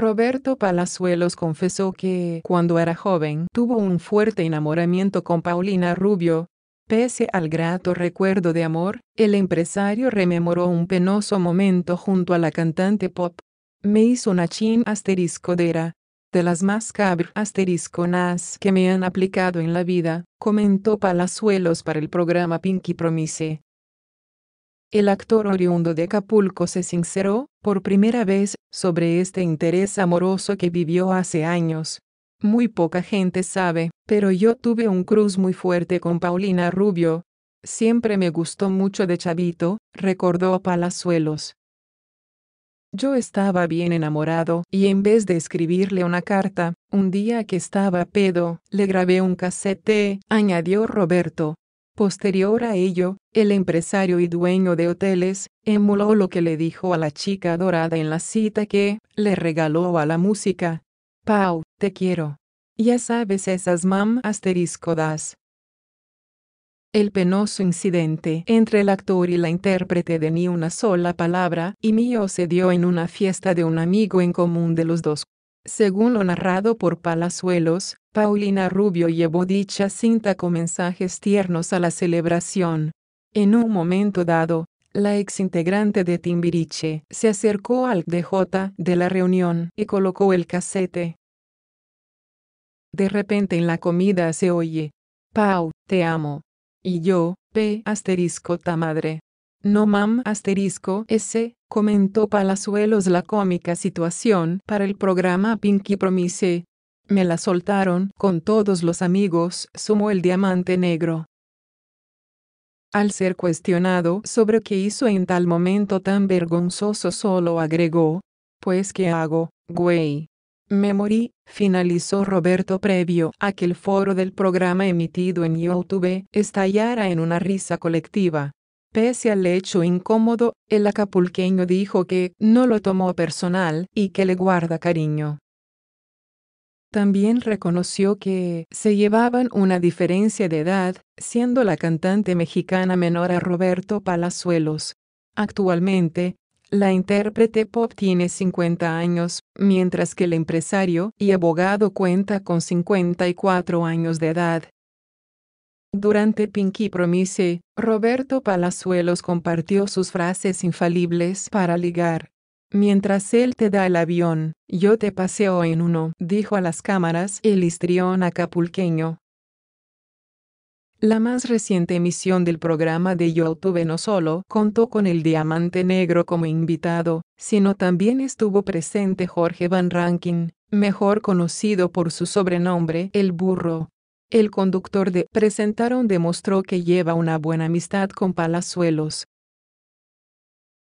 Roberto Palazuelos confesó que, cuando era joven, tuvo un fuerte enamoramiento con Paulina Rubio. Pese al grato recuerdo de amor, el empresario rememoró un penoso momento junto a la cantante pop. Me hizo una chin asterisco de las más cabr asterisconas que me han aplicado en la vida, comentó Palazuelos para el programa Pinky Promise. El actor oriundo de Capulco se sinceró, por primera vez, sobre este interés amoroso que vivió hace años. Muy poca gente sabe, pero yo tuve un cruz muy fuerte con Paulina Rubio. Siempre me gustó mucho de Chavito, recordó Palazuelos. Yo estaba bien enamorado y en vez de escribirle una carta, un día que estaba pedo, le grabé un casete, añadió Roberto. Posterior a ello, el empresario y dueño de hoteles, emuló lo que le dijo a la chica dorada en la cita que le regaló a la música. Pau, te quiero. Ya sabes esas mam asterisco das. El penoso incidente entre el actor y la intérprete de ni una sola palabra y mío se dio en una fiesta de un amigo en común de los dos, según lo narrado por Palazuelos, Paulina Rubio llevó dicha cinta con mensajes tiernos a la celebración. En un momento dado, la ex integrante de Timbiriche se acercó al DJ de la reunión y colocó el casete. De repente en la comida se oye, Pau, te amo. Y yo, P asterisco ta madre. No mam asterisco ese, comentó Palazuelos la cómica situación para el programa Pinky Promise. Me la soltaron con todos los amigos, sumó el diamante negro. Al ser cuestionado sobre qué hizo en tal momento tan vergonzoso solo agregó, pues qué hago, güey. Me morí, finalizó Roberto previo a que el foro del programa emitido en YouTube estallara en una risa colectiva. Pese al hecho incómodo, el acapulqueño dijo que no lo tomó personal y que le guarda cariño. También reconoció que se llevaban una diferencia de edad, siendo la cantante mexicana menor a Roberto Palazuelos. Actualmente, la intérprete pop tiene 50 años, mientras que el empresario y abogado cuenta con 54 años de edad. Durante Pinky Promise, Roberto Palazuelos compartió sus frases infalibles para ligar. Mientras él te da el avión, yo te paseo en uno, dijo a las cámaras el histrión acapulqueño. La más reciente emisión del programa de YouTube no solo contó con el Diamante Negro como invitado, sino también estuvo presente Jorge Van Rankin, mejor conocido por su sobrenombre El Burro, el conductor de Presentaron demostró que lleva una buena amistad con Palazuelos.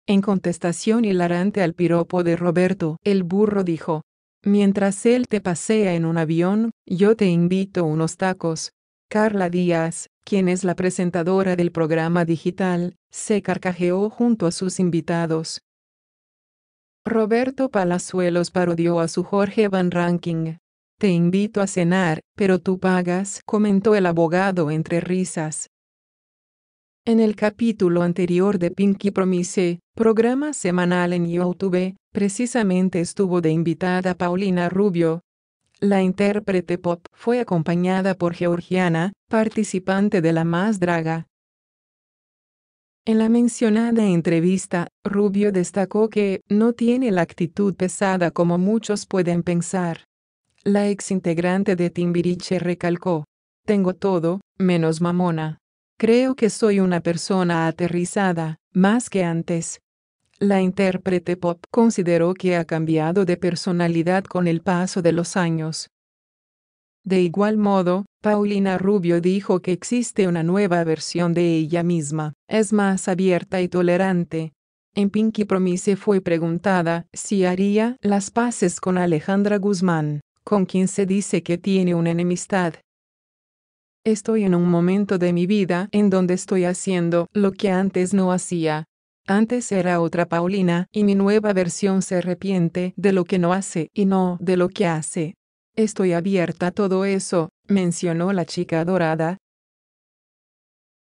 En contestación hilarante al piropo de Roberto, el burro dijo, Mientras él te pasea en un avión, yo te invito unos tacos. Carla Díaz, quien es la presentadora del programa digital, se carcajeó junto a sus invitados. Roberto Palazuelos parodió a su Jorge Van Ranking, te invito a cenar, pero tú pagas, comentó el abogado entre risas. En el capítulo anterior de Pinky Promise, programa semanal en YouTube, precisamente estuvo de invitada Paulina Rubio. La intérprete pop fue acompañada por Georgiana, participante de La Más Draga. En la mencionada entrevista, Rubio destacó que no tiene la actitud pesada como muchos pueden pensar. La ex integrante de Timbiriche recalcó, tengo todo, menos mamona. Creo que soy una persona aterrizada, más que antes. La intérprete pop consideró que ha cambiado de personalidad con el paso de los años. De igual modo, Paulina Rubio dijo que existe una nueva versión de ella misma, es más abierta y tolerante. En Pinky Promise fue preguntada si haría las paces con Alejandra Guzmán con quien se dice que tiene una enemistad. Estoy en un momento de mi vida en donde estoy haciendo lo que antes no hacía. Antes era otra Paulina, y mi nueva versión se arrepiente de lo que no hace y no de lo que hace. Estoy abierta a todo eso, mencionó la chica dorada,